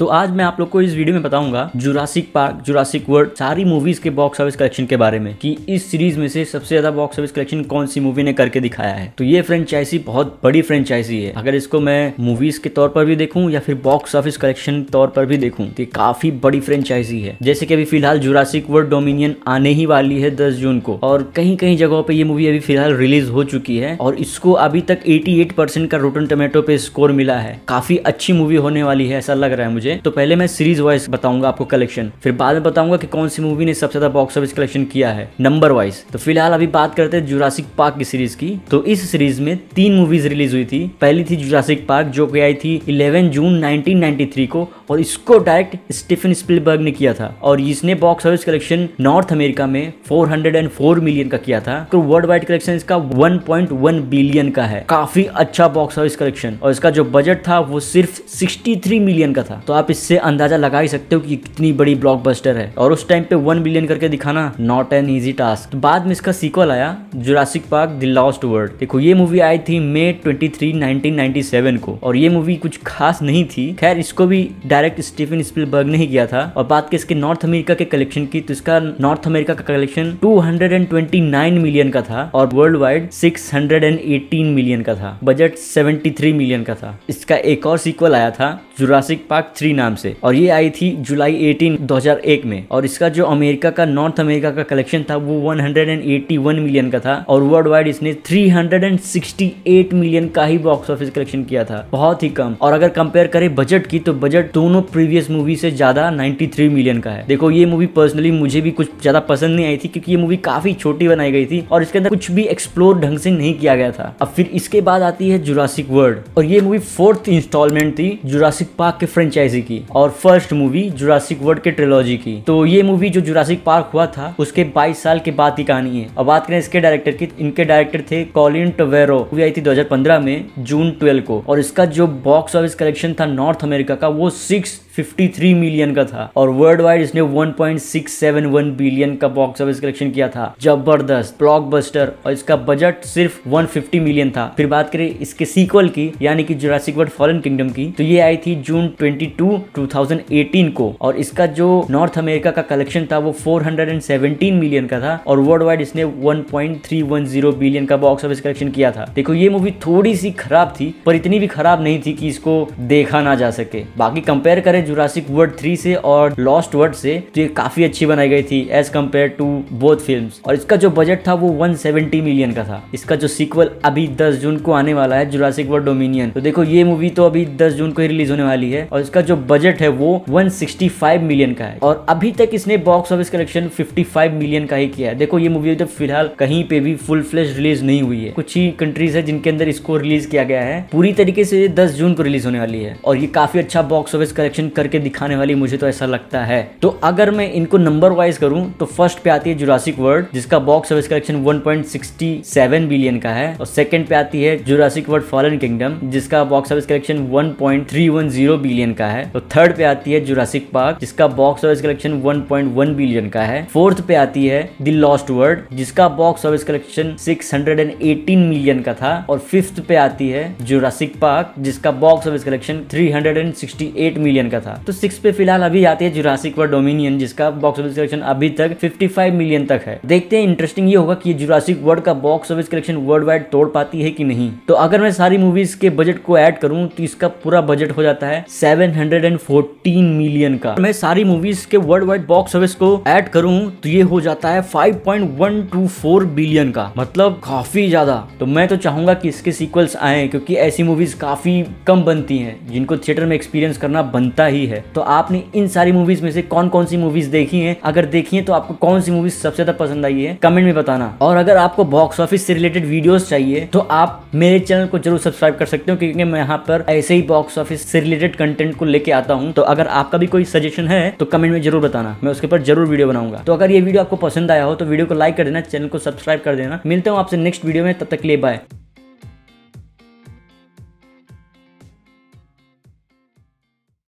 तो आज मैं आप लोग को इस वीडियो में बताऊंगा जुरासिक पार्क जुरासिक वर्ल्ड सारी मूवीज के बॉक्स ऑफिस कलेक्शन के बारे में कि इस सीरीज में से सबसे ज्यादा बॉक्स ऑफिस कलेक्शन कौन सी मूवी ने करके दिखाया है तो ये फ्रेंचाइजी बहुत बड़ी फ्रेंचाइजी है अगर इसको मैं मूवीज के तौर पर भी देखूँ या फिर बॉक्स ऑफिस कलेक्शन तौर पर भी देखूँ तो काफी बड़ी फ्रेंचाइजी है जैसे कि अभी फिलहाल जुरासिक वर्ल्ड डोमिनियन आने ही वाली है दस जून को और कहीं कहीं जगहों पर यह मूवी अभी फिलहाल रिलीज हो चुकी है और इसको अभी तक एटी परसेंट का रोटन टोमेटो पे स्कोर मिला है काफी अच्छी मूवी होने वाली है ऐसा लग रहा है मुझे मुझे तो पहले मैं सीरीज वाइज बताऊंगा आपको कलेक्शन फिर बाद में बताऊंगा कि कौन सी मूवी ने सबसे ज्यादा बॉक्स ऑफिस कलेक्शन किया है नंबर वाइज तो फिलहाल अभी बात करते हैं जुरासिक पार्क की सीरीज की तो इस सीरीज में तीन मूवीज रिलीज हुई थी पहली थी जुरासिक पार्क जो की आई थी इलेवन जून नाइनटीन को और इसको डायरेक्ट स्टीफन स्पिलबर्ग ने किया था और इसने box office collection North America में 404 मिलियन का किया था तो वर्ल्ड वाइड कलेक्शन इसका 1.1 बिलियन का है काफी अच्छा बॉक्स ऑफिस कलेक्शन और इसका जो बजट था वो सिर्फ 63 मिलियन का था तो आप इससे अंदाजा लगा ही सकते हो कि कितनी बड़ी ब्लॉकबस्टर है और उस टाइम पे वन बिलियन करके दिखाना नॉट एन ईजी टास्क तो बाद में इसका सीक्वल आया Jurassic Park The Lost World देखो ये मूवी आई थी मे ट्वेंटी थ्री को और ये मूवी कुछ खास नहीं थी खैर इसको भी डायरेक्ट स्टीफन स्पिल ने ही किया था और बात के इसके नॉर्थ अमेरिका के कलेक्शन की तो इसका नॉर्थ अमेरिका का कलेक्शन 229 मिलियन का था और वर्ल्ड वाइड 618 मिलियन का था बजट 73 मिलियन का था इसका एक और सीक्वल आया था जुरासिक पार्क थ्री थ्री नाम से और ये आई थी जुलाई 18 2001 में और इसका जो अमेरिका का नॉर्थ अमेरिका का कलेक्शन था वो 181 मिलियन का था और वर्ल्ड वाइड इसने 368 मिलियन का ही बॉक्स ऑफिस कलेक्शन किया था बहुत ही कम और अगर कंपेयर करें बजट की तो बजट दोनों प्रीवियस मूवी से ज्यादा 93 मिलियन का है देखो ये मूवी पर्सनली मुझे भी कुछ ज्यादा पसंद नहीं आई थी क्योंकि ये मूवी काफी छोटी बनाई गई थी और इसके अंदर कुछ भी एक्सप्लोर ढंग से नहीं किया गया था अब फिर इसके बाद आती है जुरासिक वर्ल्ड और ये मूवी फोर्थ इंस्टॉलमेंट थी जुरासिक पार्क के फ्रेंचाइजी ट्रिलॉजी की और फर्स्ट मूवी जुरासिक वर्ल्ड के ट्रिलॉजी की तो ये मूवी जो जुरासिक पार्क हुआ था उसके 22 साल के बाद की कहानी है और बात करें इसके डायरेक्टर की इनके डायरेक्टर थे कॉलिन टवेरो आई थी 2015 में जून ट्वेल्व को और इसका जो बॉक्स ऑफिस कलेक्शन था नॉर्थ अमेरिका का वो सिक्स 53 मिलियन का था और वर्ल्ड वाइड इसने 1.671 बिलियन का बॉक्स ऑफिस कलेक्शन किया था जबरदस्त ब्लॉकबस्टर और इसका बजट सिर्फ 150 मिलियन था फिर बात करें इसके सीक्वल की यानी कि जुरासिक वर्ड फॉरन किंगडम की तो ये आई थी जून 22 2018 को और इसका जो नॉर्थ अमेरिका का कलेक्शन था वो 417 मिलियन का था और वर्ल्ड वाइड इसने 1.310 बिलियन का बॉक्स ऑफिस कलेक्शन किया था देखो ये मूवी थोड़ी सी खराब थी पर इतनी भी खराब नहीं थी कि इसको देखा ना जा सके बाकी कंपेयर करें जुरासिक वर्ल्ड थ्री से और लॉस्ट वर्ल्ड से तो ये काफी अच्छी बनाई गई थी as compare to both film और इसका जो बजट था वो वन मिलियन का था इसका जो सीक्वल अभी दस जून को आने वाला है जुरासिक वर्ल्ड डोमिनियन तो देखो ये मूवी तो अभी दस जून को ही रिलीज होने वाली है और इसका जो बजट है वो वन मिलियन का है और अभी तक इसने बॉक्स ऑफिस कलेक्शन 55 मिलियन का ही किया है देखो ये मूवी तो फिलहाल कहीं पे भी फुल फ्लैश रिलीज नहीं हुई है कुछ ही कंट्रीज है जिनके अंदर इसको रिलीज किया गया है पूरी तरीके से 10 जून को रिलीज होने वाली है और ये काफी अच्छा बॉक्स ऑफिस कलेक्शन रैंकिंग करके दिखाने वाली मुझे तो ऐसा लगता है तो अगर मैं इनको नंबर वाइज करूं तो फर्स्ट पे आती है जुरासिक वर्ल्ड जिसका बॉक्स ऑफिस कलेक्शन 1.67 बिलियन का है और सेकंड पे आती है जुरासिक वर्ल्ड फॉलन किंगडम जिसका बॉक्स ऑफिस कलेक्शन 1.310 बिलियन का है और थर्ड पे आती है जुरासिक पार्क जिसका बॉक्स ऑफिस कलेक्शन 1.1 बिलियन का है फोर्थ पे आती है द लॉस्ट वर्ल्ड जिसका बॉक्स ऑफिस कलेक्शन 618 मिलियन का था और फिफ्थ पे आती है जुरासिक पार्क जिसका बॉक्स ऑफिस कलेक्शन 368 मिलियन का का था तो सिक्स पे फिलहाल अभी आती है जुरासिक वर्ल्ड डोमिनियन जिसका बॉक्स ऑफिस कलेक्शन अभी तक 55 मिलियन तक है देखते हैं इंटरेस्टिंग ये होगा कि जुरासिक वर्ल्ड का box office collection worldwide तोड़ पाती है कि नहीं तो अगर मैं सारी मूवीज के बजट को ऐड करूं तो इसका पूरा बजट हो जाता है सेवन मिलियन का मैं सारी मूवीज के वर्ल्ड वाइड बॉक्स ऑफिस को ऐड करूं तो ये हो जाता है 5.124 बिलियन का मतलब काफी ज्यादा तो मैं तो चाहूंगा कि इसके सीक्वल्स आए क्योंकि ऐसी मूवीज काफी कम बनती हैं जिनको थिएटर में एक्सपीरियंस करना बनता है ही है तो आपने इन सारी मूवीज में से कौन कौन सी मूवीज देखी है अगर देखी है तो आपको कौन सी मूवीज सबसे ज्यादा पसंद आई है कमेंट में बताना और अगर आपको बॉक्स ऑफिस से रिलेटेड वीडियोस चाहिए तो आप मेरे चैनल को जरूर सब्सक्राइब कर सकते हो क्योंकि मैं यहाँ पर ऐसे ही बॉक्स ऑफिस से रिलेटेड कंटेंट को लेके आता हूँ तो अगर आपका भी कोई सजेशन है तो कमेंट में जरूर बताना मैं उसके ऊपर जरूर वीडियो बनाऊंगा तो अगर ये वीडियो आपको पसंद आया हो तो वीडियो को लाइक कर देना चैनल को सब्सक्राइब कर देना मिलता हूँ आपसे नेक्स्ट वीडियो में तब तक लिए बाय